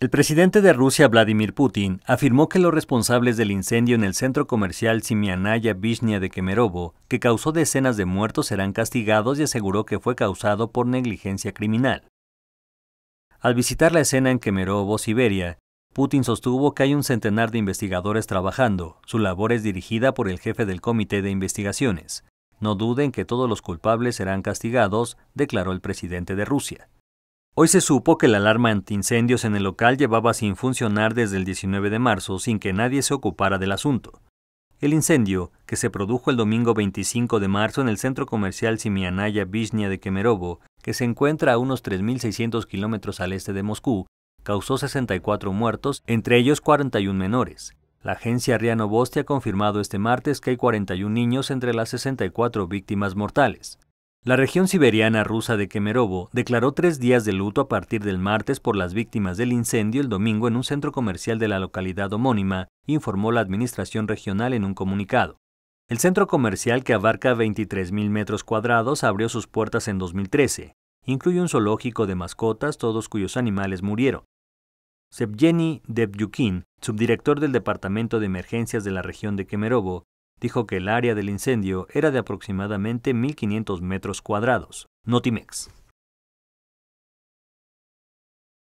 El presidente de Rusia, Vladimir Putin, afirmó que los responsables del incendio en el centro comercial Simianaya Vishnia de Kemerovo, que causó decenas de muertos, serán castigados y aseguró que fue causado por negligencia criminal. Al visitar la escena en Kemerovo, Siberia, Putin sostuvo que hay un centenar de investigadores trabajando. Su labor es dirigida por el jefe del Comité de Investigaciones. No duden que todos los culpables serán castigados, declaró el presidente de Rusia. Hoy se supo que la alarma antiincendios en el local llevaba sin funcionar desde el 19 de marzo sin que nadie se ocupara del asunto. El incendio, que se produjo el domingo 25 de marzo en el centro comercial Simianaya Vishnia de Kemerovo, que se encuentra a unos 3.600 kilómetros al este de Moscú, causó 64 muertos, entre ellos 41 menores. La agencia Riano Novosti ha confirmado este martes que hay 41 niños entre las 64 víctimas mortales. La región siberiana rusa de Kemerovo declaró tres días de luto a partir del martes por las víctimas del incendio el domingo en un centro comercial de la localidad homónima, informó la administración regional en un comunicado. El centro comercial, que abarca 23.000 metros cuadrados, abrió sus puertas en 2013. Incluye un zoológico de mascotas, todos cuyos animales murieron. Sevgeny Debyukin, subdirector del Departamento de Emergencias de la región de Kemerovo, dijo que el área del incendio era de aproximadamente 1.500 metros cuadrados. Notimex.